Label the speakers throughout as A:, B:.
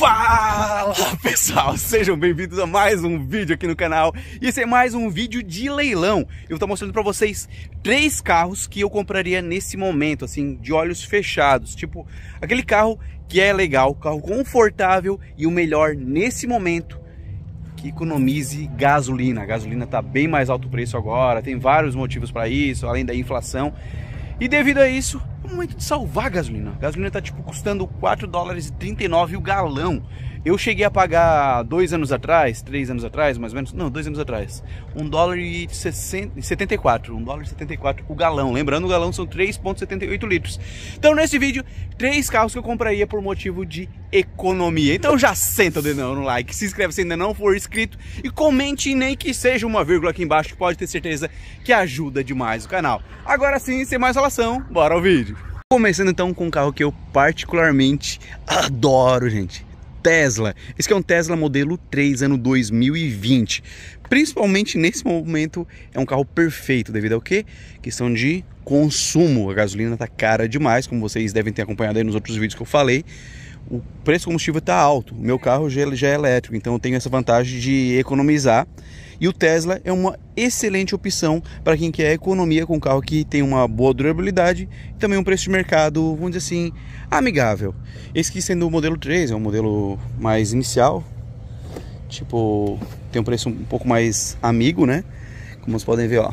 A: Fala pessoal, sejam bem-vindos a mais um vídeo aqui no canal. Esse é mais um vídeo de leilão. Eu estou mostrando para vocês três carros que eu compraria nesse momento, assim, de olhos fechados. Tipo, aquele carro que é legal, carro confortável e o melhor nesse momento que economize gasolina. A gasolina está bem mais alto preço agora, tem vários motivos para isso, além da inflação. E devido a isso, momento de salvar a gasolina. A gasolina está tipo custando 4 dólares e 39 o galão. Eu cheguei a pagar dois anos atrás, três anos atrás, mais ou menos, não, dois anos atrás, um dólar e e 74, um dólar e 74 o galão. Lembrando, o galão são 3,78 litros. Então, nesse vídeo, três carros que eu compraria por motivo de economia. Então já senta o dedão no like, se inscreve se ainda não for inscrito e comente nem que seja uma vírgula aqui embaixo, que pode ter certeza que ajuda demais o canal. Agora sim, sem mais relação, bora ao vídeo. Começando então com um carro que eu particularmente adoro, gente. Tesla. Esse é um Tesla modelo 3, ano 2020. Principalmente nesse momento, é um carro perfeito, devido ao quê? Questão de consumo. A gasolina tá cara demais, como vocês devem ter acompanhado aí nos outros vídeos que eu falei. O preço do combustível está alto. O meu carro é, já é elétrico, então eu tenho essa vantagem de economizar e o Tesla é uma excelente opção para quem quer economia com um carro que tem uma boa durabilidade e também um preço de mercado, vamos dizer assim, amigável. Esse aqui sendo o modelo 3, é um modelo mais inicial, tipo, tem um preço um pouco mais amigo, né? Como vocês podem ver, ó,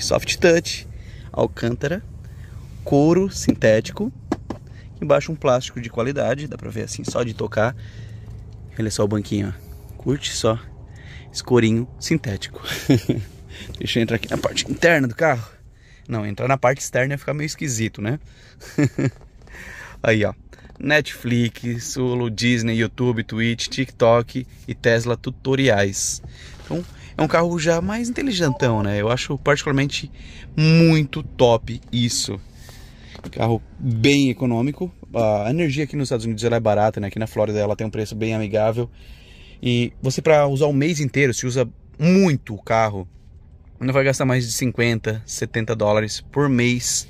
A: soft touch, alcântara, couro sintético, embaixo um plástico de qualidade, dá pra ver assim só de tocar. Olha é só o banquinho, ó. curte só escorinho sintético. Deixa eu entrar aqui na parte interna do carro. Não, entrar na parte externa ia ficar meio esquisito, né? Aí, ó. Netflix, Solo, Disney, YouTube, Twitch, TikTok e Tesla tutoriais. Então, é um carro já mais inteligentão, né? Eu acho particularmente muito top isso. Carro bem econômico. A energia aqui nos Estados Unidos é barata, né? Aqui na Flórida ela tem um preço bem amigável. E você para usar o mês inteiro, se usa muito o carro, não vai gastar mais de 50, 70 dólares por mês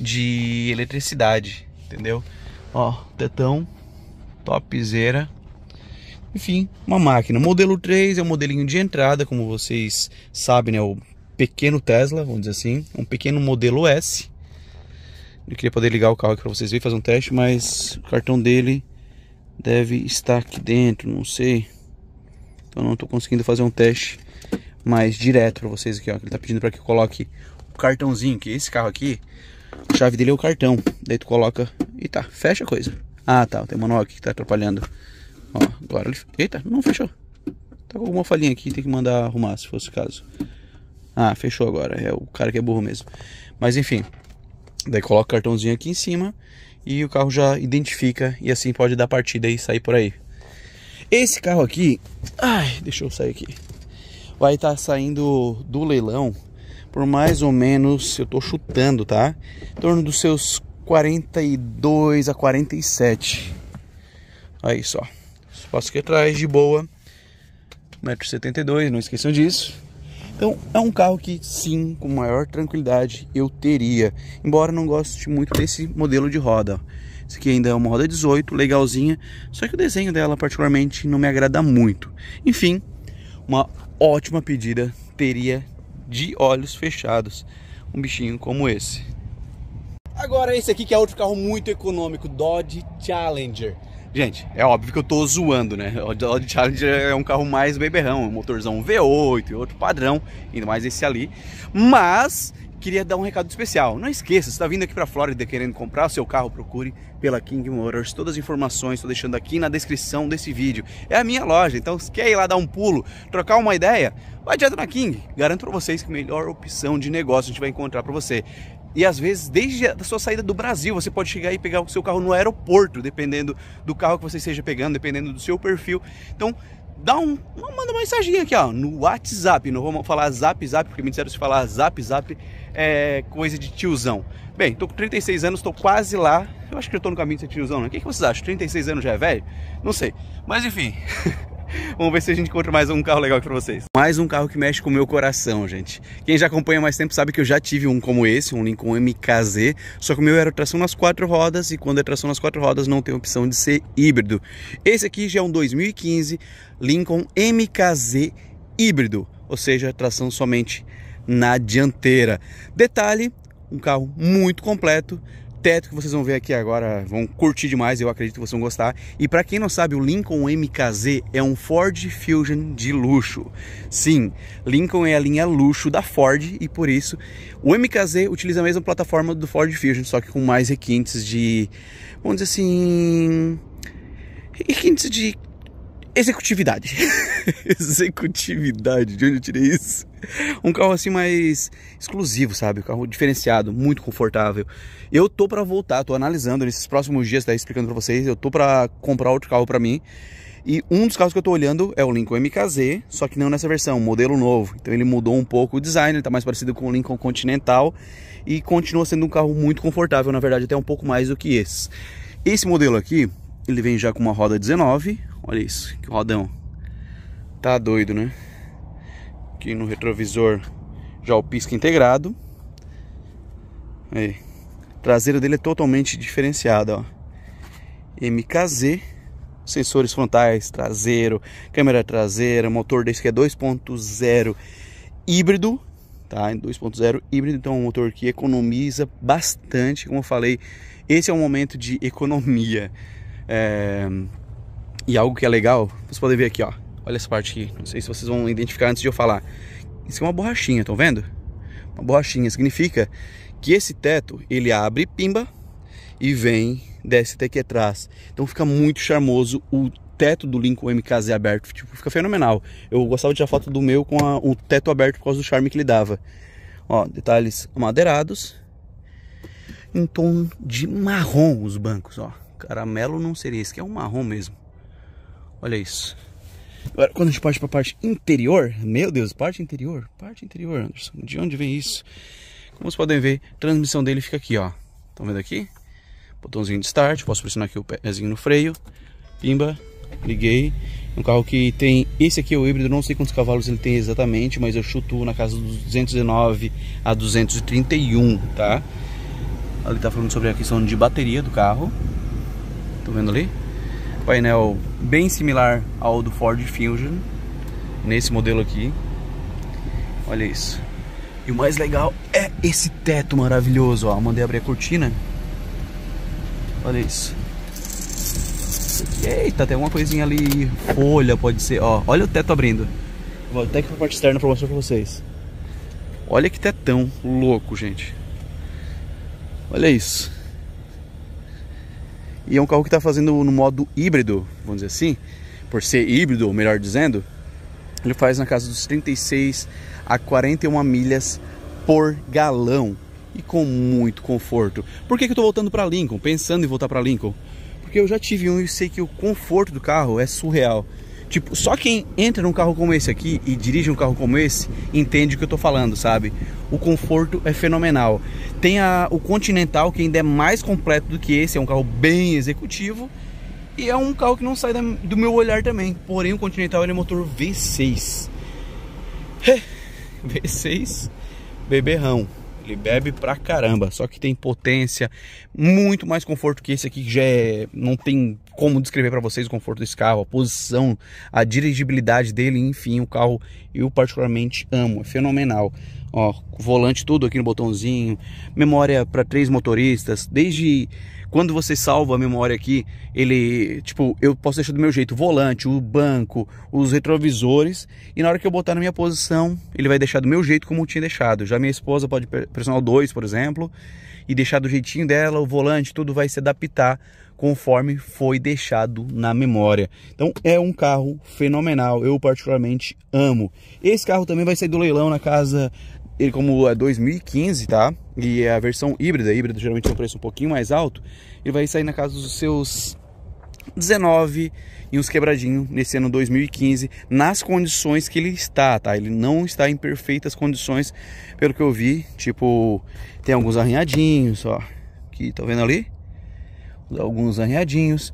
A: de eletricidade, entendeu? Ó, tetão, topzera. Enfim, uma máquina. modelo 3 é o um modelinho de entrada, como vocês sabem, é o pequeno Tesla, vamos dizer assim, um pequeno modelo S. Eu queria poder ligar o carro aqui para vocês verem, fazer um teste, mas o cartão dele deve estar aqui dentro, não sei. Então não estou conseguindo fazer um teste mais direto para vocês aqui, ó. Ele tá pedindo para que coloque o cartãozinho, que esse carro aqui, a chave dele é o cartão. Daí tu coloca e tá, fecha a coisa. Ah, tá, tem manual aqui que tá atrapalhando. Ó, agora ele... Eita, não fechou. Tá com alguma falhinha aqui, tem que mandar arrumar, se fosse o caso. Ah, fechou agora. É o cara que é burro mesmo. Mas enfim, daí coloca o cartãozinho aqui em cima e o carro já identifica e assim pode dar partida e sair por aí. Esse carro aqui, ai, deixa eu sair aqui. Vai estar tá saindo do leilão por mais ou menos, eu tô chutando, tá? Em torno dos seus 42 a 47. Aí só. Espaço aqui atrás de boa. 1,72m, não esqueçam disso. Então é um carro que sim, com maior tranquilidade eu teria, embora não goste muito desse modelo de roda. Esse aqui ainda é uma roda 18, legalzinha, só que o desenho dela particularmente não me agrada muito. Enfim, uma ótima pedida teria de olhos fechados um bichinho como esse. Agora esse aqui que é outro carro muito econômico, Dodge Challenger. Gente, é óbvio que eu tô zoando, né? O Dodge Challenger é um carro mais beberrão, um motorzão V8 e outro padrão, ainda mais esse ali. Mas queria dar um recado especial. Não esqueça, se está vindo aqui para a Flórida querendo comprar o seu carro, procure pela King Motors. Todas as informações estou deixando aqui na descrição desse vídeo. É a minha loja, então se quer ir lá dar um pulo, trocar uma ideia, vai direto na King. Garanto para vocês que a melhor opção de negócio a gente vai encontrar para você. E às vezes, desde a sua saída do Brasil, você pode chegar e pegar o seu carro no aeroporto, dependendo do carro que você esteja pegando, dependendo do seu perfil. Então, dá um, manda uma mensagem aqui, ó, no WhatsApp. Não vamos falar zap zap, porque me disseram se falar zap zap é coisa de tiozão. Bem, tô com 36 anos, tô quase lá. Eu acho que eu tô no caminho de ser tiozão, né? O que, que vocês acham? 36 anos já é velho? Não sei. Mas enfim. Vamos ver se a gente encontra mais um carro legal aqui pra vocês. Mais um carro que mexe com o meu coração, gente. Quem já acompanha mais tempo sabe que eu já tive um como esse, um Lincoln MKZ, só que o meu era tração nas quatro rodas e quando é tração nas quatro rodas não tem opção de ser híbrido. Esse aqui já é um 2015 Lincoln MKZ híbrido, ou seja, tração somente na dianteira. Detalhe, um carro muito completo, teto que vocês vão ver aqui agora, vão curtir demais, eu acredito que vocês vão gostar. E para quem não sabe, o Lincoln MKZ é um Ford Fusion de luxo. Sim, Lincoln é a linha luxo da Ford e por isso o MKZ utiliza a mesma plataforma do Ford Fusion, só que com mais requintes de, vamos dizer assim, requintes de executividade. executividade, de onde eu tirei isso? Um carro assim mais exclusivo, sabe? Um carro diferenciado, muito confortável. Eu tô para voltar, tô analisando nesses próximos dias, tá explicando para vocês, eu tô para comprar outro carro para mim. E um dos carros que eu tô olhando é o Lincoln MKZ, só que não nessa versão, modelo novo. Então ele mudou um pouco o design, ele tá mais parecido com o Lincoln Continental e continua sendo um carro muito confortável, na verdade, até um pouco mais do que esse. Esse modelo aqui, ele vem já com uma roda 19, Olha isso, que rodão. Tá doido, né? Aqui no retrovisor já o pisca integrado. Aí. A dele é totalmente diferenciado, ó. MKZ, sensores frontais, traseiro, câmera traseira, motor desse que é 2.0 híbrido, tá? 2.0 híbrido, então é um motor que economiza bastante, como eu falei, esse é o momento de economia. É e algo que é legal, vocês podem ver aqui, ó. Olha essa parte aqui. Não sei se vocês vão identificar antes de eu falar. Isso é uma borrachinha, estão vendo? Uma borrachinha significa que esse teto, ele abre, pimba, e vem, desce até aqui atrás. Então fica muito charmoso o teto do Lincoln MKZ aberto, tipo, fica fenomenal. Eu gostava de tirar foto do meu com a, o teto aberto por causa do charme que ele dava. Ó, detalhes amadeirados. Em tom de marrom os bancos, ó. Caramelo não seria, esse que é um marrom mesmo. Olha isso. Agora, quando a gente parte para a parte interior, meu Deus, parte interior, parte interior, Anderson, de onde vem isso? Como vocês podem ver, a transmissão dele fica aqui, ó. Estão vendo aqui? Botãozinho de start, posso pressionar aqui o pezinho no freio. Pimba, liguei. Um carro que tem, esse aqui é o híbrido, não sei quantos cavalos ele tem exatamente, mas eu chuto na casa dos 219 a 231, tá? Ali tá falando sobre a questão de bateria do carro. Estão vendo ali? painel bem similar ao do Ford Fusion, nesse modelo aqui. Olha isso. E o mais legal é esse teto maravilhoso, ó. mandei abrir a cortina. Olha isso. Eita, tem uma coisinha ali, folha, pode ser, ó. Olha o teto abrindo. Vou até que a parte externa para mostrar para vocês. Olha que tetão louco, gente. Olha isso. E é um carro que está fazendo no modo híbrido, vamos dizer assim, por ser híbrido, melhor dizendo, ele faz na casa dos 36 a 41 milhas por galão e com muito conforto. Por que, que eu estou voltando para Lincoln, pensando em voltar para Lincoln? Porque eu já tive um e sei que o conforto do carro é surreal. Tipo, só quem entra num carro como esse aqui e dirige um carro como esse entende o que eu tô falando, sabe? O conforto é fenomenal. Tem a, o Continental, que ainda é mais completo do que esse, é um carro bem executivo e é um carro que não sai da, do meu olhar também. Porém, o Continental ele é motor V6. V6 beberrão. Ele bebe pra caramba, só que tem potência, muito mais conforto que esse aqui que já é, não tem como descrever para vocês o conforto desse carro, a posição, a dirigibilidade dele, enfim, o carro eu particularmente amo, é fenomenal. Ó, volante tudo aqui no botãozinho, memória para três motoristas, desde quando você salva a memória aqui, ele, tipo, eu posso deixar do meu jeito, o volante, o banco, os retrovisores, e na hora que eu botar na minha posição, ele vai deixar do meu jeito como eu tinha deixado. Já minha esposa pode pressionar o 2, por exemplo, e deixar do jeitinho dela, o volante, tudo vai se adaptar conforme foi deixado na memória. Então é um carro fenomenal, eu particularmente amo. Esse carro também vai sair do leilão na casa, ele como é 2015, tá? E é a versão híbrida, híbrida geralmente tem um preço um pouquinho mais alto, ele vai sair na casa dos seus 19 e uns quebradinho nesse ano 2015 nas condições que ele está, tá? Ele não está em perfeitas condições, pelo que eu vi, tipo, tem alguns arranhadinhos, ó, que tá vendo ali? alguns arranhadinhos.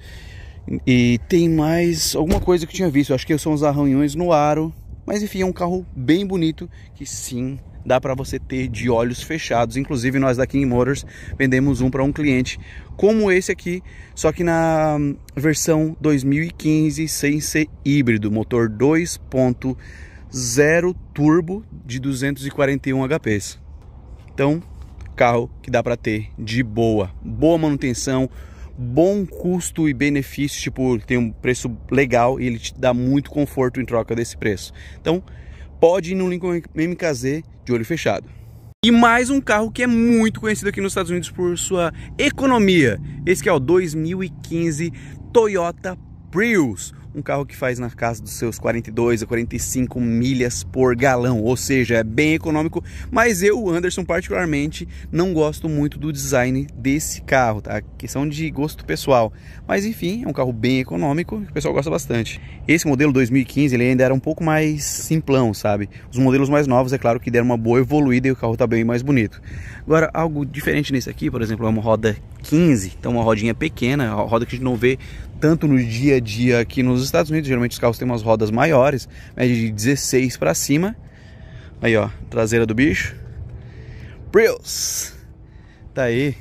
A: E tem mais alguma coisa que eu tinha visto. Eu acho que são os arranhões no aro. Mas enfim, é um carro bem bonito que sim dá para você ter de olhos fechados. Inclusive nós da King Motors vendemos um para um cliente como esse aqui, só que na versão 2015 sem ser híbrido, motor 2.0 turbo de 241 HP Então, carro que dá para ter de boa, boa manutenção, bom custo e benefício, tipo, tem um preço legal e ele te dá muito conforto em troca desse preço. Então, pode ir no Lincoln MKZ de olho fechado. E mais um carro que é muito conhecido aqui nos Estados Unidos por sua economia. Esse é o 2015 Toyota Prius, um carro que faz na casa dos seus 42 a 45 milhas por galão, ou seja, é bem econômico, mas eu, Anderson, particularmente, não gosto muito do design desse carro, tá? Questão de gosto pessoal. Mas enfim, é um carro bem econômico, o pessoal gosta bastante. Esse modelo 2015, ele ainda era um pouco mais simplão, sabe? Os modelos mais novos, é claro que deram uma boa evoluída e o carro tá bem mais bonito. Agora, algo diferente nesse aqui, por exemplo, é uma roda 15, então uma rodinha pequena, roda que a gente não vê tanto no dia a dia aqui nos Estados Unidos, geralmente os carros têm umas rodas maiores, média de 16 para cima. Aí, ó, traseira do bicho. Prius. Tá aí.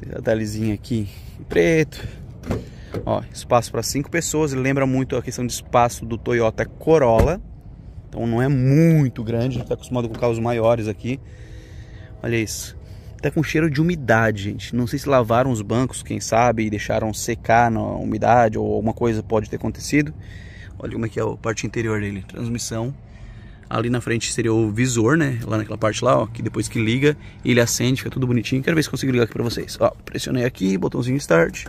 A: Detalhezinho aqui preto. Ó, espaço para cinco pessoas, Ele lembra muito a questão de espaço do Toyota Corolla. Então não é muito grande, a gente tá acostumado com carros maiores aqui. Olha isso. Tá com cheiro de umidade, gente. Não sei se lavaram os bancos, quem sabe, e deixaram secar na umidade ou alguma coisa pode ter acontecido. Olha como é que é a parte interior dele. Transmissão. Ali na frente seria o visor, né? Lá naquela parte lá, ó, que depois que liga, ele acende, fica tudo bonitinho. Quero ver se consigo ligar aqui pra vocês. Ó, pressionei aqui, botãozinho start.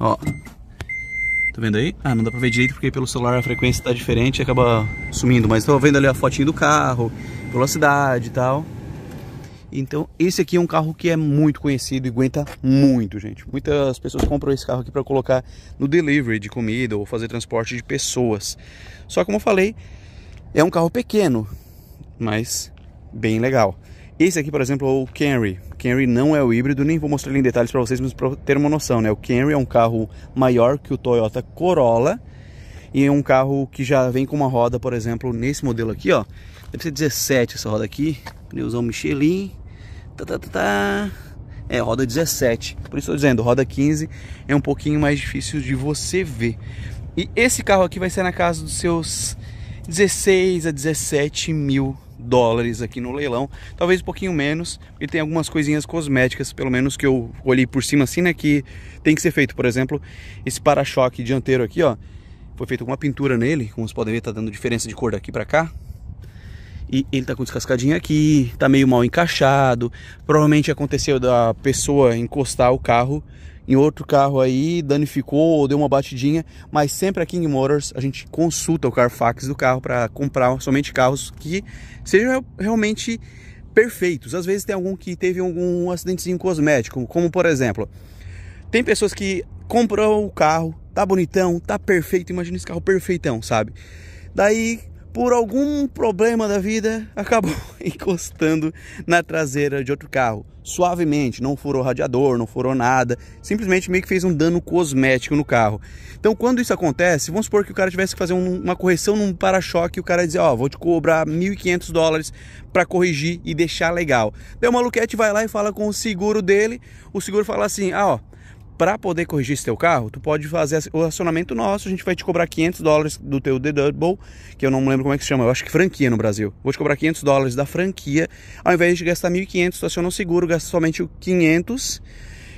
A: Ó. Tá vendo aí? Ah, não dá pra ver direito porque pelo celular a frequência tá diferente e acaba sumindo. Mas tô vendo ali a fotinho do carro, velocidade e tal. Então, esse aqui é um carro que é muito conhecido e aguenta muito, gente. Muitas pessoas compram esse carro aqui para colocar no delivery de comida ou fazer transporte de pessoas. Só como eu falei, é um carro pequeno, mas bem legal. Esse aqui, por exemplo, é o Camry. O Camry não é o híbrido, nem vou mostrar ele em detalhes para vocês, mas para ter uma noção, né? O Camry é um carro maior que o Toyota Corolla e é um carro que já vem com uma roda, por exemplo, nesse modelo aqui, ó. Deve ser 17 essa roda aqui, pneuzão Michelin. Tá, tá, tá, é, roda 17. Por isso estou dizendo, roda 15 é um pouquinho mais difícil de você ver. E esse carro aqui vai ser na casa dos seus 16 a 17 mil dólares aqui no leilão. Talvez um pouquinho menos, porque tem algumas coisinhas cosméticas, pelo menos que eu olhei por cima assim, né? Que tem que ser feito, por exemplo, esse para-choque dianteiro aqui, ó. Foi feito com uma pintura nele, como vocês podem ver, tá dando diferença de cor daqui para cá e ele tá com descascadinha aqui, tá meio mal encaixado. Provavelmente aconteceu da pessoa encostar o carro em outro carro aí, danificou ou deu uma batidinha, mas sempre a King Motors a gente consulta o Carfax do carro para comprar somente carros que sejam realmente perfeitos. Às vezes tem algum que teve algum acidentezinho cosmético, como por exemplo, tem pessoas que compram o carro, tá bonitão, tá perfeito, imagina esse carro perfeitão, sabe? Daí por algum problema da vida, acabou encostando na traseira de outro carro. Suavemente, não furou radiador, não furou nada, simplesmente meio que fez um dano cosmético no carro. Então, quando isso acontece, vamos supor que o cara tivesse que fazer um, uma correção num para-choque e o cara dizer: Ó, oh, vou te cobrar 1.500 dólares para corrigir e deixar legal. Daí o maluquete vai lá e fala com o seguro dele, o seguro fala assim: Ah, ó para poder corrigir esse teu carro, tu pode fazer o acionamento nosso, a gente vai te cobrar 500 dólares do teu deductible, que eu não lembro como é que se chama, eu acho que franquia no Brasil. Vou te cobrar 500 dólares da franquia, ao invés de gastar 1.500, tu aciona o seguro, gasta somente 500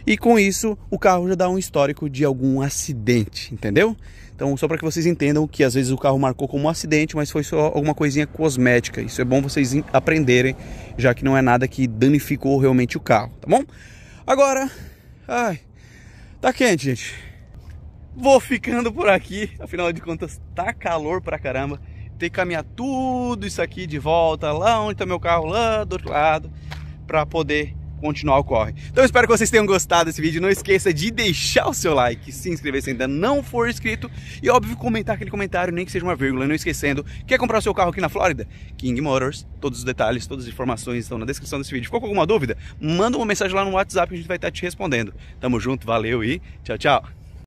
A: e com isso o carro já dá um histórico de algum acidente, entendeu? Então, só para que vocês entendam que às vezes o carro marcou como um acidente, mas foi só alguma coisinha cosmética. Isso é bom vocês aprenderem, já que não é nada que danificou realmente o carro, tá bom? Agora, ai, Tá quente, gente. Vou ficando por aqui. Afinal de contas, tá calor pra caramba. Tem que caminhar tudo isso aqui de volta lá onde tá meu carro, lá do outro lado, pra poder continuar o corre. Então espero que vocês tenham gostado desse vídeo. Não esqueça de deixar o seu like, se inscrever se ainda não for inscrito e, óbvio, comentar aquele comentário, nem que seja uma vírgula. Não esquecendo, quer comprar o seu carro aqui na Flórida? King Motors. Todos os detalhes, todas as informações estão na descrição desse vídeo. Ficou com alguma dúvida? Manda uma mensagem lá no WhatsApp que a gente vai estar te respondendo. Tamo junto, valeu e tchau, tchau.